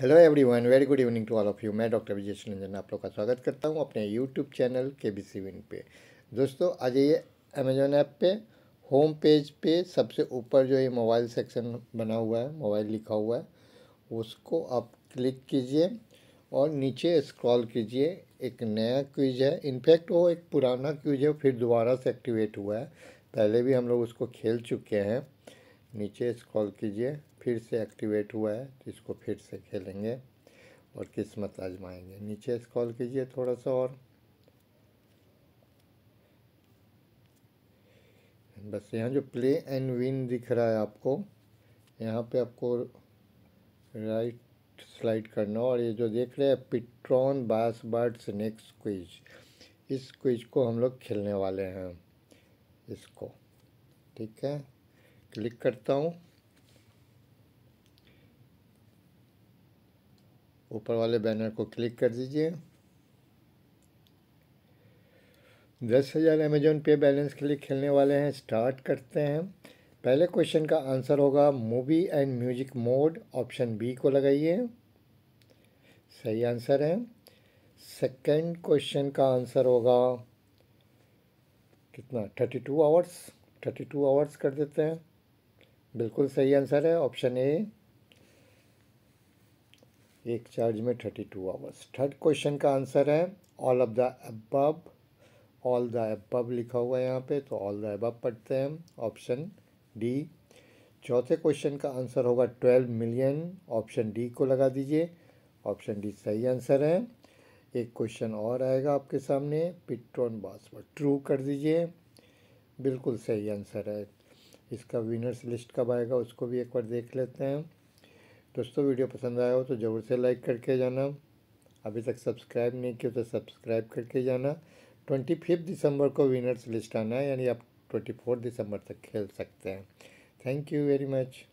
hello everyone very good evening to all of you मैं doctor Vijay Ranjan आप लोग का स्वागत करता हूं अपने यूट्यूब चैनल के बी सी विन पे दोस्तों आ जाइए अमेजोन ऐप पे होम पेज पे सबसे ऊपर जो ये मोबाइल सेक्शन बना हुआ है मोबाइल लिखा हुआ है उसको आप क्लिक कीजिए और नीचे स्क्रॉल कीजिए एक नया क्विज है इनफैक्ट वो एक पुराना क्विज है फिर दोबारा से एक्टिवेट हुआ है पहले भी हम लोग उसको खेल चुके हैं नीचे स्क्रॉल कीजिए फिर से एक्टिवेट हुआ है तो इसको फिर से खेलेंगे और किस्मत आजमाएंगे नीचे स्क्रॉल कीजिए थोड़ा सा और बस यहाँ जो प्ले एंड विन दिख रहा है आपको यहाँ पे आपको राइट स्लाइड करना और ये जो देख रहे हैं pTron bass buds next quiz इस क्विज को हम लोग खेलने वाले हैं इसको ठीक है क्लिक करता हूँ ऊपर वाले बैनर को क्लिक कर दीजिए दस हज़ार अमेजोन पे बैलेंस के लिए खेलने वाले हैं स्टार्ट करते हैं पहले क्वेश्चन का आंसर होगा movie and music mode option B को लगाइए सही आंसर है सेकंड क्वेश्चन का आंसर होगा कितना thirty two hours thirty two hours कर देते हैं बिल्कुल सही आंसर है ऑप्शन ए एक चार्ज में thirty two hours third question का आंसर है all of the above all the above लिखा हुआ है यहाँ पे तो ऑल द एबब पढ़ते हैं ऑप्शन डी चौथे क्वेश्चन का आंसर होगा ट्वेल्व मिलियन ऑप्शन डी को लगा दीजिए ऑप्शन डी सही आंसर है एक क्वेश्चन और आएगा आपके सामने पिट्रोन बासवर्ड ट्रू कर दीजिए बिल्कुल सही आंसर है इसका विनर्स लिस्ट कब आएगा उसको भी एक बार देख लेते हैं दोस्तों वीडियो पसंद आया हो तो ज़रूर से लाइक करके जाना अभी तक सब्सक्राइब नहीं किया तो सब्सक्राइब करके जाना ट्वेंटी फिफ्थ दिसंबर को विनर्स लिस्ट आना है यानी आप ट्वेंटी फोर दिसंबर तक खेल सकते हैं थैंक यू वेरी मच